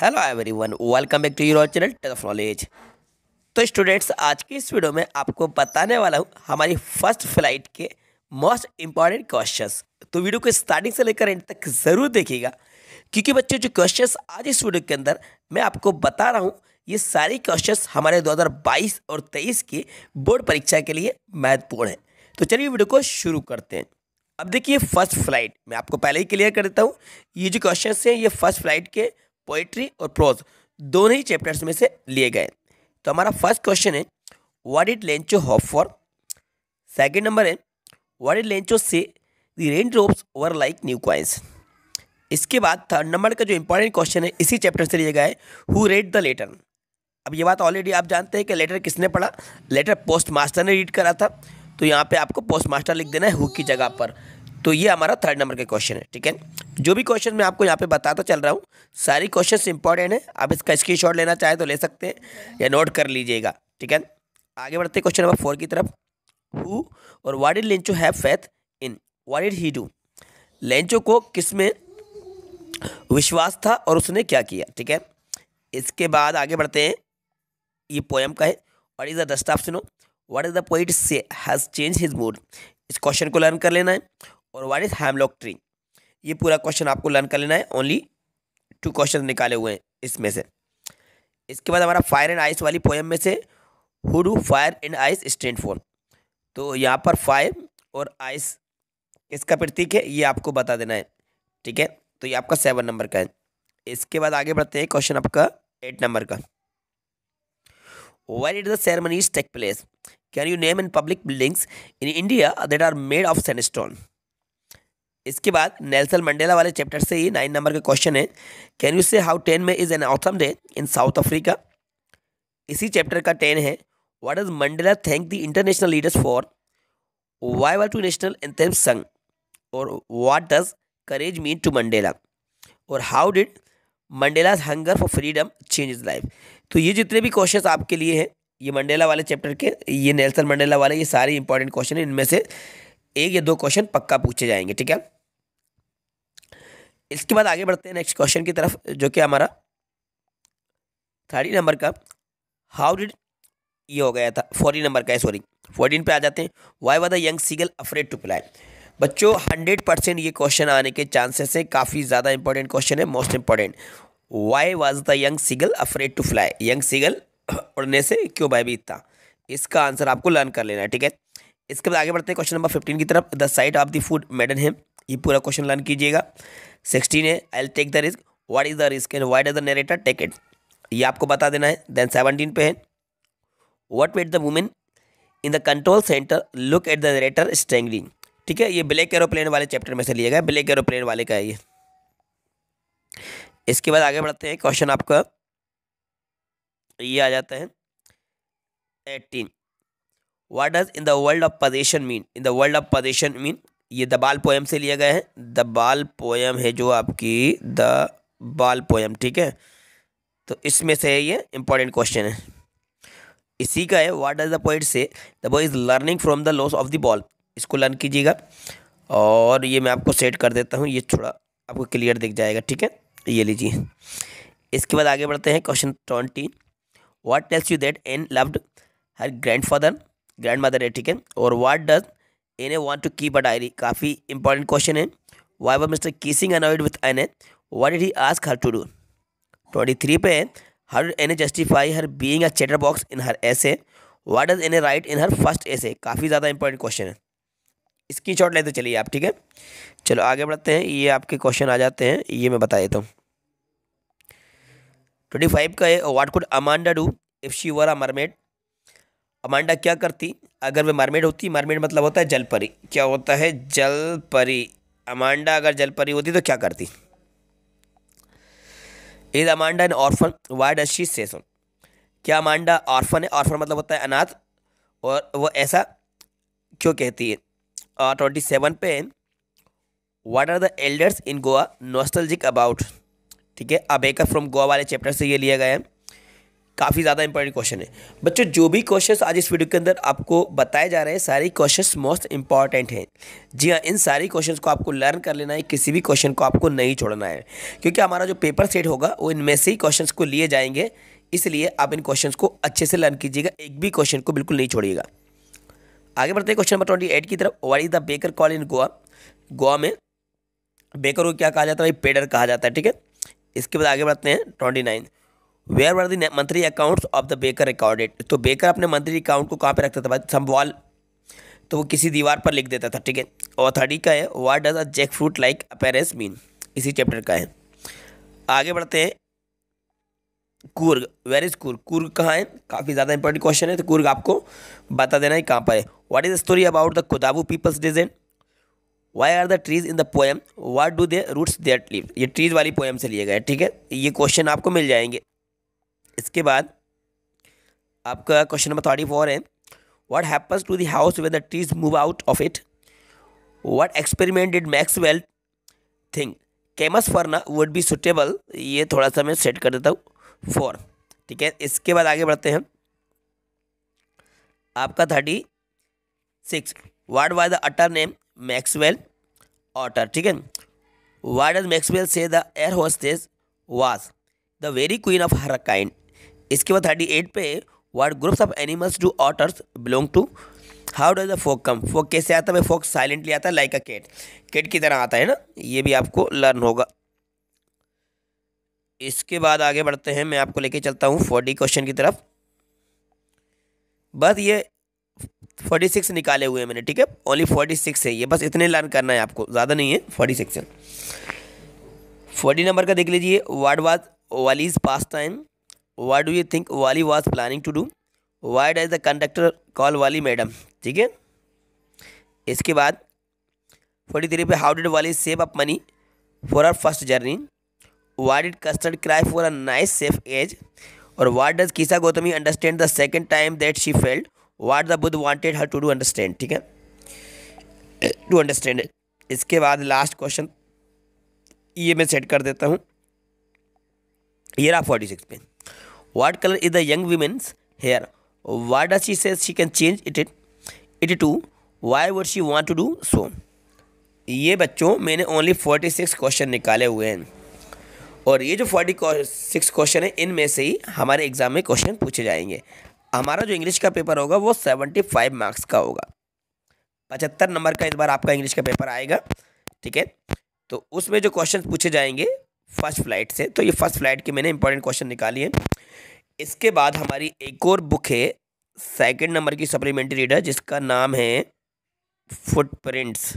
hello everyone welcome back to your channel टेफ knowledge तो students आज की इस वीडियो में आपको बताने वाला हूँ हमारी फर्स्ट फ्लाइट के मोस्ट इम्पॉर्टेंट क्वेश्चंस तो वीडियो को स्टार्टिंग से लेकर एंड तक ज़रूर देखिएगा क्योंकि बच्चों जो क्वेश्चंस आज इस वीडियो के अंदर मैं आपको बता रहा हूँ ये सारे क्वेश्चन हमारे दो और तेईस की बोर्ड परीक्षा के लिए महत्वपूर्ण है तो चलिए वीडियो को शुरू करते हैं अब देखिए फर्स्ट फ्लाइट मैं आपको पहले ही क्लियर कर देता हूँ ये जो क्वेश्चन हैं ये फर्स्ट फ्लाइट के पोइट्री और प्रोज दोनों ही चैप्टर्स में से लिए गए तो हमारा फर्स्ट क्वेश्चन है what did Lencho hope for second number है what did Lencho say the rain drops were like new coins इसके बाद थर्ड नंबर का जो इंपॉर्टेंट क्वेश्चन है इसी चैप्टर से लिए गए हु रेड द लेटर अब ये बात ऑलरेडी आप जानते हैं कि लेटर किसने पढ़ा लेटर पोस्ट मास्टर ने रीड करा था तो यहाँ पे आपको पोस्ट मास्टर लिख देना है हु की जगह पर तो ये हमारा थर्ड नंबर का क्वेश्चन है ठीक है जो भी क्वेश्चन मैं आपको यहाँ पे बताता चल रहा हूँ सारी क्वेश्चन इंपॉर्टेंट है आप इसका स्क्रीन शॉट लेना चाहें तो ले सकते हैं या नोट कर लीजिएगा ठीक है आगे बढ़ते क्वेश्चन नंबर फोर की तरफ हु और what did Lencho have faith in what did he do Lencho को किस में विश्वास था और उसने क्या किया ठीक है इसके बाद आगे बढ़ते हैं ये पोएम का है what is the dust of snow what is the poet say has change his mood इस क्वेश्चन को लर्न कर लेना है और वाट इज़ हैमलॉक ट्री ये पूरा क्वेश्चन आपको लर्न कर लेना है ओनली टू क्वेश्चन निकाले हुए हैं इसमें से इसके बाद हमारा फायर एंड आइस वाली पोएम में से who do fire and ice stand for तो यहाँ पर फायर और आइस इसका प्रतीक है ये आपको बता देना है ठीक है तो ये आपका सेवन नंबर का है इसके बाद आगे बढ़ते हैं क्वेश्चन आपका एट नंबर का where did the ceremonies take place can you name in public buildings in India that are made of sandstone इसके बाद नेल्सन मंडेला वाले चैप्टर से ही नाइन नंबर का क्वेश्चन है can you say how ten May is an autumn day in South Africa इसी chapter का ten है what is Mandela thank the international leaders for why why to national anthem song और what does courage mean to Mandela और how did Mandela's hunger for freedom change his life तो ये जितने भी question आपके लिए हैं ये मंडेला वाले चैप्टर के ये नेल्सन मंडेला वाले ये सारे इंपॉर्टेंट क्वेश्चन हैं इनमें से एक या दो क्वेश्चन पक्का पूछे जाएंगे ठीक है इसके बाद आगे बढ़ते हैं नेक्स्ट क्वेश्चन की तरफ जो कि हमारा थर्टी नंबर का हाउ डिड ये हो गया था फोर्टीन नंबर का है सॉरी फोर्टीन पे आ जाते हैं why was the young seagull afraid to fly बच्चों हंड्रेड परसेंट ये क्वेश्चन आने के चांसेस है काफ़ी ज़्यादा इंपॉर्टेंट क्वेश्चन है most important why was the young seagull afraid to fly young seagull उड़ने से क्यों भयभीत था इसका आंसर आपको लर्न कर लेना है ठीक है इसके बाद आगे बढ़ते हैं क्वेश्चन नंबर फिफ्टीन की तरफ the sight of the food maddened है ये पूरा क्वेश्चन लर्न कीजिएगा सिक्सटीन है I take the risk what is the risk and why is the narrator take it ये आपको बता देना है देन सेवनटीन पे है what did the women in the control centre look at the narrator strangling ठीक है ये ब्लैक एरोप्लेन वाले चैप्टर में से लिया गया ब्लैक एरोप्लेन वाले का है ये इसके बाद आगे बढ़ते हैं क्वेश्चन आपका ये आ जाता है eighteen what does in the world of possessions mean in the world of possessions mean ये द बाल पोएम से लिया गया है द बाल पोएम है जो आपकी द बाल पोएम ठीक है तो इसमें से ये इम्पोर्टेंट क्वेश्चन है इसी का है what does the poet say the boy is learning from the loss of the ball इसको लर्न कीजिएगा और ये मैं आपको सेट कर देता हूँ ये थोड़ा आपको क्लियर दिख जाएगा ठीक है ये लीजिए इसके बाद आगे बढ़ते हैं question twenty what tells you that Anne loved her grandfather grandmother है ठीक है और what does Anne a want to keep a diary काफ़ी इंपॉर्टेंट क्वेश्चन है why were Mister Keesing annoyed with Anne a what did he ask her to do twenty three पे her Anne a justify her being a chatterbox in her essay what does Anne a write in her first essay काफ़ी ज़्यादा important question है इसकी shot लेते चलिए आप ठीक है चलो आगे बढ़ते हैं ये आपके क्वेश्चन आ जाते हैं ये मैं बता देता हूँ ट्वेंटी फाइव का है what could Amanda do if she were a mermaid Amanda क्या करती अगर वह मरमेड होती मरमेड मतलब होता है जलपरी क्या होता है जलपरी अमांडा अगर जलपरी होती तो क्या करती is Amanda an orphan why does she say क्या अमांडा ऑर्फन है ऑर्फन मतलब होता है अनाथ और वो ऐसा क्यों कहती है और ट्वेंटी सेवन पे what are the elders in Goa nostalgic about ठीक है अबेकर फ्रॉम गोवा वाले चैप्टर से ये लिया गया है काफ़ी ज़्यादा इंपॉर्टेंट क्वेश्चन है बच्चों जो भी क्वेश्चंस आज इस वीडियो के अंदर आपको बताए जा रहे हैं सारे क्वेश्चंस मोस्ट इंपॉर्टेंट हैं जी हाँ इन सारी क्वेश्चंस को आपको लर्न कर लेना है किसी भी क्वेश्चन को आपको नहीं छोड़ना है क्योंकि हमारा जो पेपर सेट होगा वो इनमें से ही क्वेश्चन को लिए जाएंगे इसलिए आप इन क्वेश्चन को अच्छे से लर्न कीजिएगा एक भी क्वेश्चन को बिल्कुल नहीं छोड़िएगा आगे बढ़ते हैं क्वेश्चन नंबर ट्वेंटी एट की तरफ what is the baker called in Goa Goa में बेकर को क्या कहा जाता है भाई पेडर कहा जाता है ठीक है इसके बाद आगे बढ़ते हैं twenty nine where were the monthly accounts of the baker recorded तो बेकर अपने मंथली अकाउंट को कहाँ पे रखता था संभवाल तो वो किसी दीवार पर लिख देता था ठीक है और थर्डी का है what does a jackfruit like appearance mean इसी चैप्टर का है आगे बढ़ते हैं कूर्ग वेर इज़ कूर्ग कुर्ग कहाँ है काफ़ी ज़्यादा इंपॉर्टेंट क्वेश्चन है तो कुर्ग आपको बता देना है कहाँ पर है what is the story about the Kodavu people's descent why are the trees in the poem what do they roots there ये ट्रीज वाली पोएम से लिए गए ठीक है ये क्वेश्चन आपको मिल जाएंगे इसके बाद आपका क्वेश्चन नंबर थर्टी फोर है what happens to the house when the trees move out of it what experiment did maxwell think Camus would be suitable ये थोड़ा सा मैं सेट कर देता हूँ फोर ठीक है इसके बाद आगे बढ़ते हैं आपका thirty six what was the otter name Maxwell otter ठीक है what does Maxwell say the air hostess was the very queen of her kind इसके बाद थर्टी एट पे what groups of animals do otters belong to how does the folk come folk कैसे आता है फोक silently आता है like अ cat cat की तरह आता है ना ये भी आपको लर्न होगा इसके बाद आगे बढ़ते हैं मैं आपको लेके चलता हूँ फोर्टी क्वेश्चन की तरफ बस ये फोर्टी सिक्स निकाले हुए हैं मैंने ठीक है ओनली फोर्टी सिक्स है ये बस इतने लर्न करना है आपको ज़्यादा नहीं है फोर्टी सिक्स फोर्टी नंबर का देख लीजिए what was Wally's pastime what do you think Wally was planning to do why does the conductor call Wally madam ठीक है इसके बाद फोर्टी थ्री पे how did Wally save up money for her first journey why did Custard cry for a nice safe cage और what does Kisa Gotami understand the second time that she failed what the Buddha wanted her to do understand ठीक है to understand इसके बाद last question ये मैं set कर देता हूँ ये रहा फोर्टी सिक्स पे what color is the young women's hair why does she says she can change it to why would she want to do so ये बच्चों मैंने ओनली फोर्टी सिक्स क्वेश्चन निकाले हुए हैं और ये जो फोर्टी सिक्स क्वेश्चन है इनमें से ही हमारे एग्ज़ाम में क्वेश्चन पूछे जाएंगे हमारा जो इंग्लिश का पेपर होगा वो सेवेंटी फाइव मार्क्स का होगा पचहत्तर नंबर का इस बार आपका इंग्लिश का पेपर आएगा ठीक है तो उसमें जो क्वेश्चन पूछे जाएंगे फर्स्ट फ्लाइट से तो ये फर्स्ट फ्लाइट के मैंने इंपॉर्टेंट क्वेश्चन निकाली है इसके बाद हमारी एक और बुक है सेकंड नंबर की सप्लीमेंट्री रीडर जिसका नाम है footprints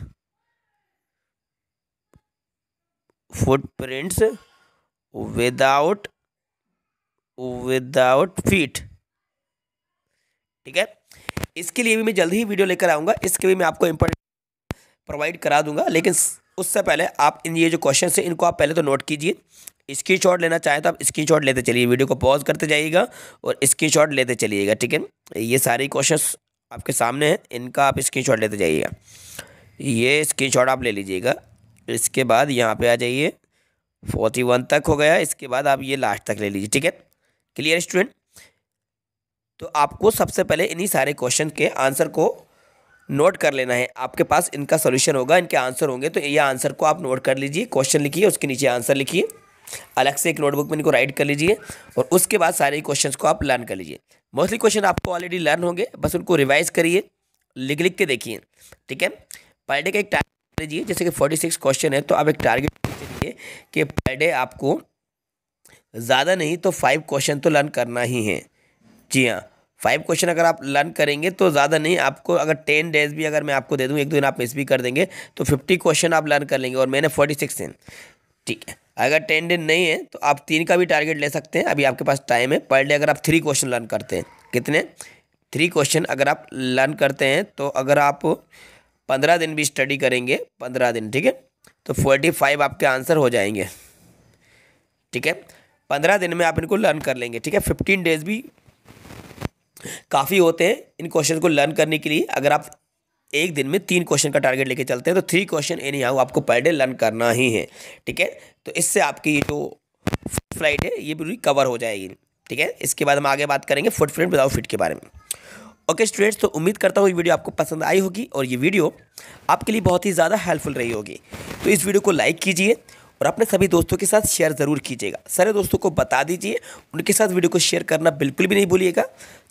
footprints without without feet ठीक है इसके लिए भी मैं जल्द ही वीडियो लेकर आऊँगा इसके भी मैं आपको इम्पोर्टेंट प्रोवाइड करा दूंगा लेकिन उससे पहले आप इन ये जो क्वेश्चन है इनको आप पहले तो नोट कीजिए स्क्रीनशॉट लेना चाहें तो आप स्क्रीनशॉट लेते चलिए वीडियो को पॉज करते जाइएगा और स्क्रीनशॉट लेते चलिएगा ठीक है ये सारी क्वेश्चन आपके सामने हैं इनका आप स्क्रीनशॉट लेते जाइएगा ये स्क्रीनशॉट आप ले लीजिएगा इसके बाद यहाँ पे आ जाइए फोर्टी वन तक हो गया इसके बाद आप ये लास्ट तक ले लीजिए ठीक है क्लियर स्टूडेंट तो आपको सबसे पहले इन्हीं सारे क्वेश्चन के आंसर को नोट कर लेना है आपके पास इनका सोल्यूशन होगा इनके आंसर होंगे तो ये आंसर को आप नोट कर लीजिए क्वेश्चन लिखिए उसके नीचे आंसर लिखिए अलग से एक नोटबुक में इनको राइट कर लीजिए और उसके बाद सारे क्वेश्चन को आप लर्न कर लीजिए मोस्टली क्वेश्चन आपको ऑलरेडी लर्न होंगे बस उनको रिवाइज करिए लिख लिख के देखिए ठीक है पर डे का एक टारगेट लीजिए जैसे कि फोर्टी सिक्स क्वेश्चन है तो आप एक टारगेट लीजिए कि पर डे आपको ज़्यादा नहीं तो फाइव क्वेश्चन तो लर्न करना ही है जी हाँ फाइव क्वेश्चन अगर आप लर्न करेंगे तो ज़्यादा नहीं आपको अगर टेन डेज भी अगर मैं आपको दे दूँ एक दो दिन आप मिस भी कर देंगे तो फिफ्टी क्वेश्चन आप लर्न कर लेंगे और मैंने फोर्टी सिक्स दिन ठीक है अगर टेन दिन नहीं है तो आप तीन का भी टारगेट ले सकते हैं अभी आपके पास टाइम है पर डे अगर आप थ्री क्वेश्चन लर्न करते हैं कितने थ्री क्वेश्चन अगर आप लर्न करते हैं तो अगर आप पंद्रह दिन भी स्टडी करेंगे पंद्रह दिन ठीक है तो फोर्टी फाइव आपके आंसर हो जाएंगे ठीक है पंद्रह दिन में आप इनको लर्न कर लेंगे ठीक है फिफ्टीन डेज भी काफ़ी होते हैं इन क्वेश्चन को लर्न करने के लिए अगर आप एक दिन में तीन क्वेश्चन का टारगेट लेके चलते हैं तो थ्री क्वेश्चन एनी हाउ आपको पर डे लर्न करना ही है ठीक है तो इससे आपकी जो फ्लाइट है ये पूरी कवर हो जाएगी ठीक है इसके बाद हम आगे बात करेंगे फुट फ्रेंट विदाउट फिट के बारे में ओके स्टूडेंट्स तो उम्मीद करता हूँ ये वीडियो आपको पसंद आई होगी और ये वीडियो आपके लिए बहुत ही ज़्यादा हेल्पफुल रही होगी तो इस वीडियो को लाइक कीजिए और अपने सभी दोस्तों के साथ शेयर ज़रूर कीजिएगा सारे दोस्तों को बता दीजिए उनके साथ वीडियो को शेयर करना बिल्कुल भी नहीं भूलिएगा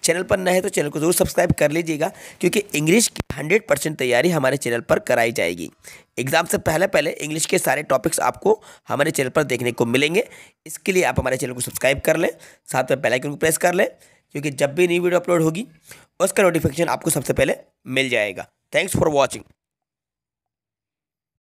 चैनल पर नए हैं तो चैनल को ज़रूर सब्सक्राइब कर लीजिएगा क्योंकि इंग्लिश की हंड्रेड परसेंट तैयारी हमारे चैनल पर कराई जाएगी एग्ज़ाम से पहले पहले इंग्लिश के सारे टॉपिक्स आपको हमारे चैनल पर देखने को मिलेंगे इसके लिए आप हमारे चैनल को सब्सक्राइब कर लें साथ में बेल आइकन को प्रेस कर लें क्योंकि जब भी नई वीडियो अपलोड होगी उसका नोटिफिकेशन आपको सबसे पहले मिल जाएगा थैंक्स फॉर वॉचिंग